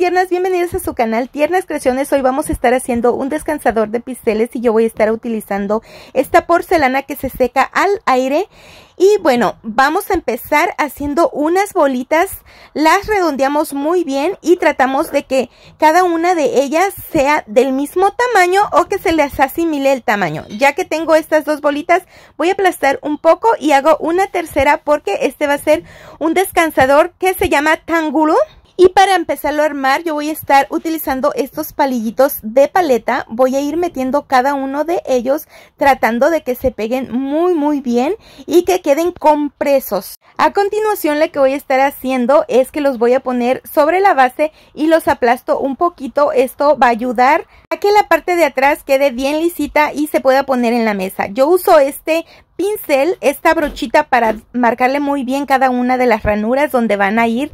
tiernas, bienvenidos a su canal Tiernas Creaciones. Hoy vamos a estar haciendo un descansador de pinceles y yo voy a estar utilizando esta porcelana que se seca al aire. Y bueno, vamos a empezar haciendo unas bolitas, las redondeamos muy bien y tratamos de que cada una de ellas sea del mismo tamaño o que se les asimile el tamaño. Ya que tengo estas dos bolitas, voy a aplastar un poco y hago una tercera porque este va a ser un descansador que se llama Tanguru. Y para empezarlo a armar yo voy a estar utilizando estos palillitos de paleta. Voy a ir metiendo cada uno de ellos tratando de que se peguen muy muy bien y que queden compresos. A continuación lo que voy a estar haciendo es que los voy a poner sobre la base y los aplasto un poquito. Esto va a ayudar a que la parte de atrás quede bien lisita y se pueda poner en la mesa. Yo uso este pincel, esta brochita para marcarle muy bien cada una de las ranuras donde van a ir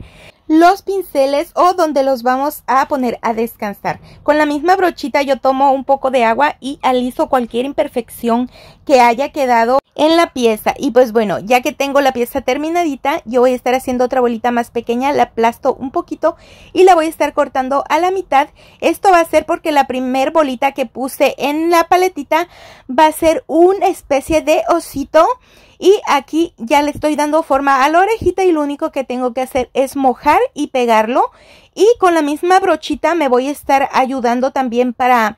los pinceles o donde los vamos a poner a descansar. Con la misma brochita yo tomo un poco de agua y aliso cualquier imperfección que haya quedado en la pieza. Y pues bueno, ya que tengo la pieza terminadita, yo voy a estar haciendo otra bolita más pequeña, la aplasto un poquito y la voy a estar cortando a la mitad. Esto va a ser porque la primer bolita que puse en la paletita va a ser una especie de osito y aquí ya le estoy dando forma a la orejita y lo único que tengo que hacer es mojar y pegarlo. Y con la misma brochita me voy a estar ayudando también para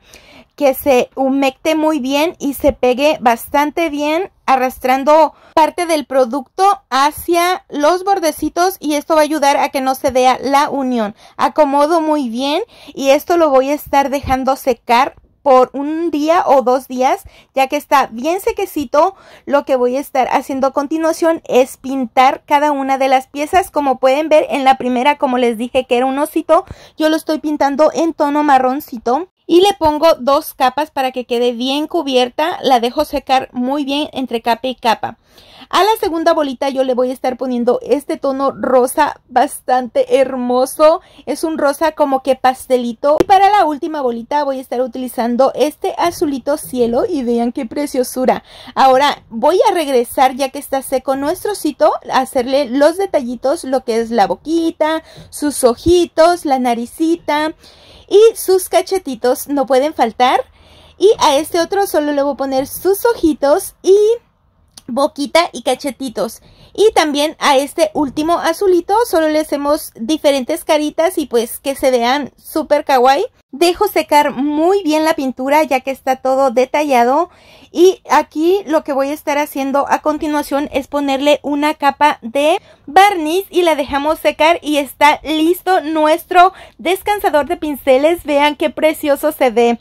que se humecte muy bien y se pegue bastante bien arrastrando parte del producto hacia los bordecitos y esto va a ayudar a que no se vea la unión. Acomodo muy bien y esto lo voy a estar dejando secar por un día o dos días, ya que está bien sequecito, lo que voy a estar haciendo a continuación es pintar cada una de las piezas. Como pueden ver en la primera, como les dije que era un osito, yo lo estoy pintando en tono marroncito. Y le pongo dos capas para que quede bien cubierta, la dejo secar muy bien entre capa y capa. A la segunda bolita yo le voy a estar poniendo este tono rosa bastante hermoso. Es un rosa como que pastelito. Y para la última bolita voy a estar utilizando este azulito cielo y vean qué preciosura. Ahora voy a regresar ya que está seco nuestro cito, hacerle los detallitos, lo que es la boquita, sus ojitos, la naricita y sus cachetitos no pueden faltar. Y a este otro solo le voy a poner sus ojitos y boquita y cachetitos. Y también a este último azulito solo le hacemos diferentes caritas y pues que se vean súper kawaii. Dejo secar muy bien la pintura ya que está todo detallado y aquí lo que voy a estar haciendo a continuación es ponerle una capa de barniz y la dejamos secar y está listo nuestro descansador de pinceles. Vean qué precioso se ve.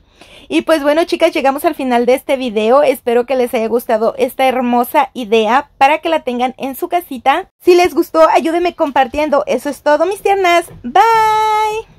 Y pues bueno chicas, llegamos al final de este video. Espero que les haya gustado esta hermosa idea para que la tengan en su casita. Si les gustó, ayúdenme compartiendo. Eso es todo mis tiernas. Bye.